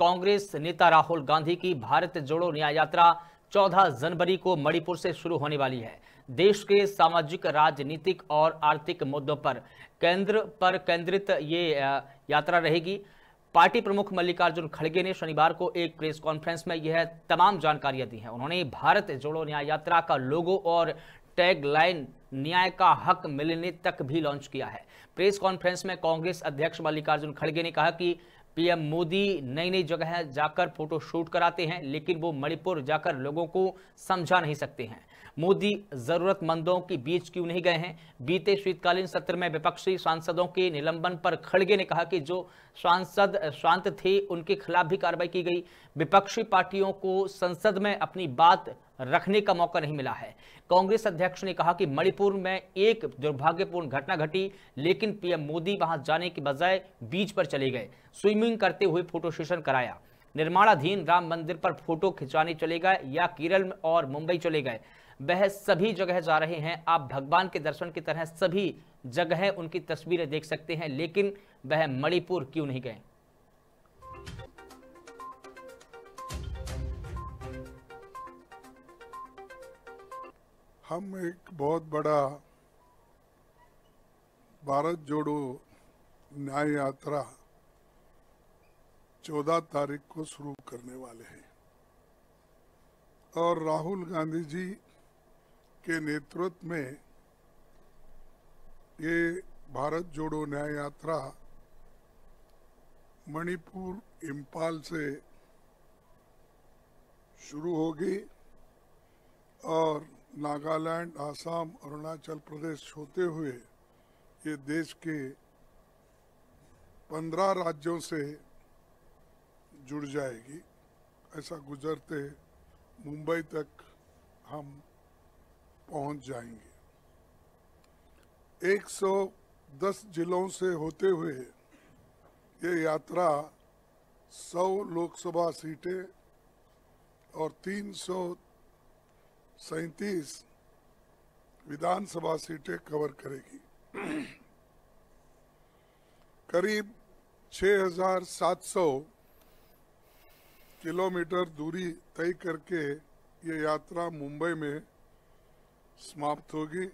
कांग्रेस नेता राहुल गांधी की भारत जोड़ो न्याय यात्रा 14 जनवरी को मणिपुर से शुरू होने वाली है देश के सामाजिक राजनीतिक और आर्थिक मुद्दों पर केंद्र पर केंद्रित ये यात्रा रहेगी पार्टी प्रमुख मल्लिकार्जुन खड़गे ने शनिवार को एक प्रेस कॉन्फ्रेंस में यह तमाम जानकारियां दी हैं उन्होंने भारत जोड़ो न्याय यात्रा का लोगो और टैगलाइन न्याय का हक मिलने तक भी लॉन्च किया है प्रेस कॉन्फ्रेंस में कांग्रेस अध्यक्ष मल्लिकार्जुन खड़गे ने कहा कि पीएम मोदी नई नई जगह जाकर फोटो शूट कराते हैं लेकिन वो मणिपुर जाकर लोगों को समझा नहीं सकते हैं मोदी जरूरतमंदों के बीच क्यों नहीं गए हैं बीते शीतकालीन सत्र में विपक्षी सांसदों के निलंबन पर खड़गे ने कहा कि जो सांसद शांत थे उनके खिलाफ भी कार्रवाई की गई विपक्षी पार्टियों को संसद में अपनी बात रखने का मौका नहीं मिला है कांग्रेस अध्यक्ष ने कहा कि मणिपुर में एक दुर्भाग्यपूर्ण घटना घटी लेकिन पीएम मोदी वहां जाने के बजाय बीच पर चले गए स्विमिंग करते हुए फोटो सेशन कराया निर्माणाधीन राम मंदिर पर फोटो खिंचाने चले गए या केरल और मुंबई चले गए वह सभी जगह जा रहे हैं आप भगवान के दर्शन की तरह सभी जगह उनकी तस्वीरें देख सकते हैं लेकिन वह मणिपुर क्यों नहीं गए हम एक बहुत बड़ा भारत जोड़ो न्याय यात्रा चौदह तारीख को शुरू करने वाले हैं और राहुल गांधी जी के नेतृत्व में ये भारत जोड़ो न्याय यात्रा मणिपुर इम्फाल से शुरू होगी और नागालैंड आसाम अरुणाचल प्रदेश होते हुए ये देश के पंद्रह राज्यों से जुड़ जाएगी ऐसा गुजरते मुंबई तक हम पहुंच जाएंगे 110 जिलों से होते हुए ये यात्रा 100 लोकसभा सीटें और सैतीस विधानसभा सीटें कवर करेगी करीब 6,700 किलोमीटर दूरी तय करके ये यात्रा मुंबई में समाप्त होगी